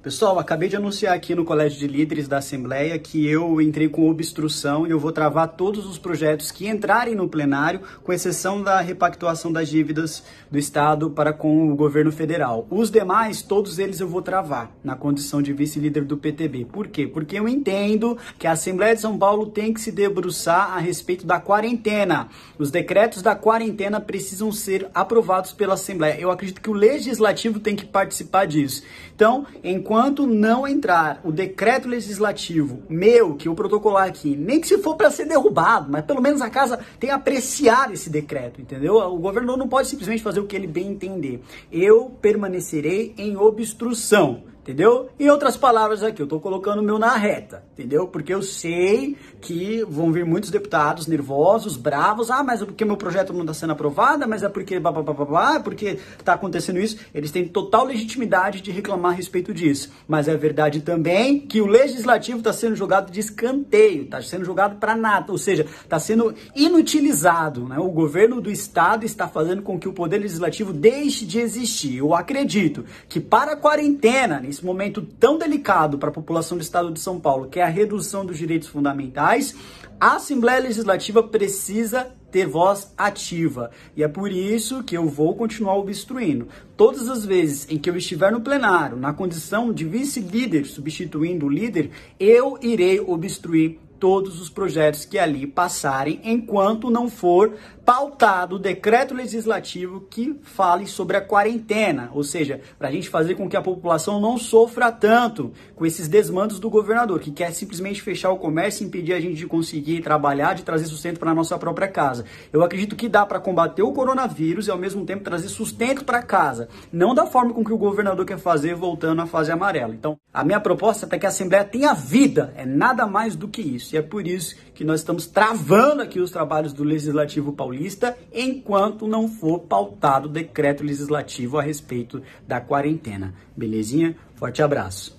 Pessoal, acabei de anunciar aqui no Colégio de Líderes da Assembleia que eu entrei com obstrução e eu vou travar todos os projetos que entrarem no plenário, com exceção da repactuação das dívidas do Estado para com o governo federal. Os demais, todos eles eu vou travar na condição de vice-líder do PTB. Por quê? Porque eu entendo que a Assembleia de São Paulo tem que se debruçar a respeito da quarentena. Os decretos da quarentena precisam ser aprovados pela Assembleia. Eu acredito que o legislativo tem que participar disso. Então, enquanto enquanto não entrar o decreto legislativo meu, que eu protocolar aqui, nem que se for para ser derrubado, mas pelo menos a casa tem apreciado esse decreto, entendeu? O governador não pode simplesmente fazer o que ele bem entender. Eu permanecerei em obstrução entendeu? Em outras palavras aqui, eu estou colocando o meu na reta, entendeu? Porque eu sei que vão vir muitos deputados nervosos, bravos, ah, mas é porque meu projeto não está sendo aprovado, mas é porque babá, é porque está acontecendo isso. Eles têm total legitimidade de reclamar a respeito disso. Mas é verdade também que o legislativo está sendo jogado de escanteio, está sendo jogado para nada, ou seja, está sendo inutilizado, né? O governo do estado está fazendo com que o poder legislativo deixe de existir. Eu acredito que para a quarentena, nesse momento tão delicado para a população do estado de São Paulo, que é a redução dos direitos fundamentais, a Assembleia Legislativa precisa ter voz ativa. E é por isso que eu vou continuar obstruindo. Todas as vezes em que eu estiver no plenário, na condição de vice-líder, substituindo o líder, eu irei obstruir todos os projetos que ali passarem, enquanto não for pautado o decreto legislativo que fale sobre a quarentena, ou seja, para a gente fazer com que a população não sofra tanto com esses desmandos do governador, que quer simplesmente fechar o comércio e impedir a gente de conseguir trabalhar, de trazer sustento para nossa própria casa. Eu acredito que dá para combater o coronavírus e ao mesmo tempo trazer sustento para casa, não da forma com que o governador quer fazer voltando à fase amarela. Então, a minha proposta é que a Assembleia tenha vida, é nada mais do que isso isso. E é por isso que nós estamos travando aqui os trabalhos do Legislativo Paulista enquanto não for pautado o decreto legislativo a respeito da quarentena. Belezinha? Forte abraço.